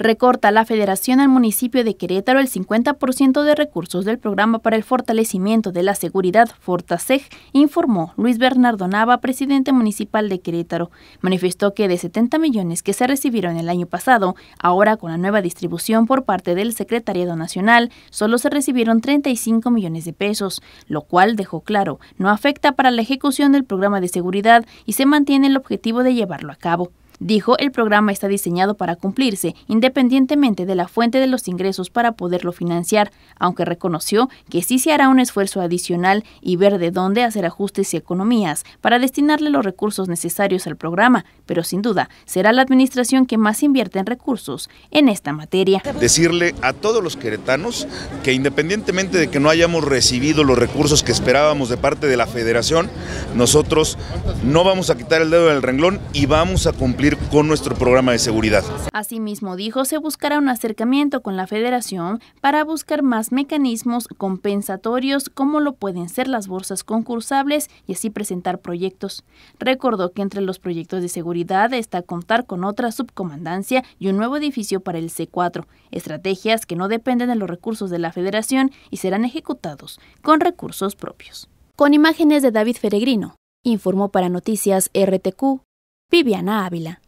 recorta la federación al municipio de Querétaro el 50% de recursos del programa para el fortalecimiento de la seguridad Fortaseg, informó Luis Bernardo Nava, presidente municipal de Querétaro. Manifestó que de 70 millones que se recibieron el año pasado, ahora con la nueva distribución por parte del Secretariado Nacional, solo se recibieron 35 millones de pesos, lo cual dejó claro, no afecta para la ejecución del programa de seguridad y se mantiene el objetivo de llevarlo a cabo. Dijo, el programa está diseñado para cumplirse, independientemente de la fuente de los ingresos para poderlo financiar, aunque reconoció que sí se hará un esfuerzo adicional y ver de dónde hacer ajustes y economías para destinarle los recursos necesarios al programa, pero sin duda será la administración que más invierte en recursos en esta materia. Decirle a todos los queretanos que independientemente de que no hayamos recibido los recursos que esperábamos de parte de la federación, nosotros no vamos a quitar el dedo del renglón y vamos a cumplir con nuestro programa de seguridad. Asimismo, dijo, se buscará un acercamiento con la federación para buscar más mecanismos compensatorios como lo pueden ser las bolsas concursables y así presentar proyectos. Recordó que entre los proyectos de seguridad está contar con otra subcomandancia y un nuevo edificio para el C4, estrategias que no dependen de los recursos de la federación y serán ejecutados con recursos propios. Con imágenes de David Feregrino, informó para Noticias RTQ, Viviana Ávila.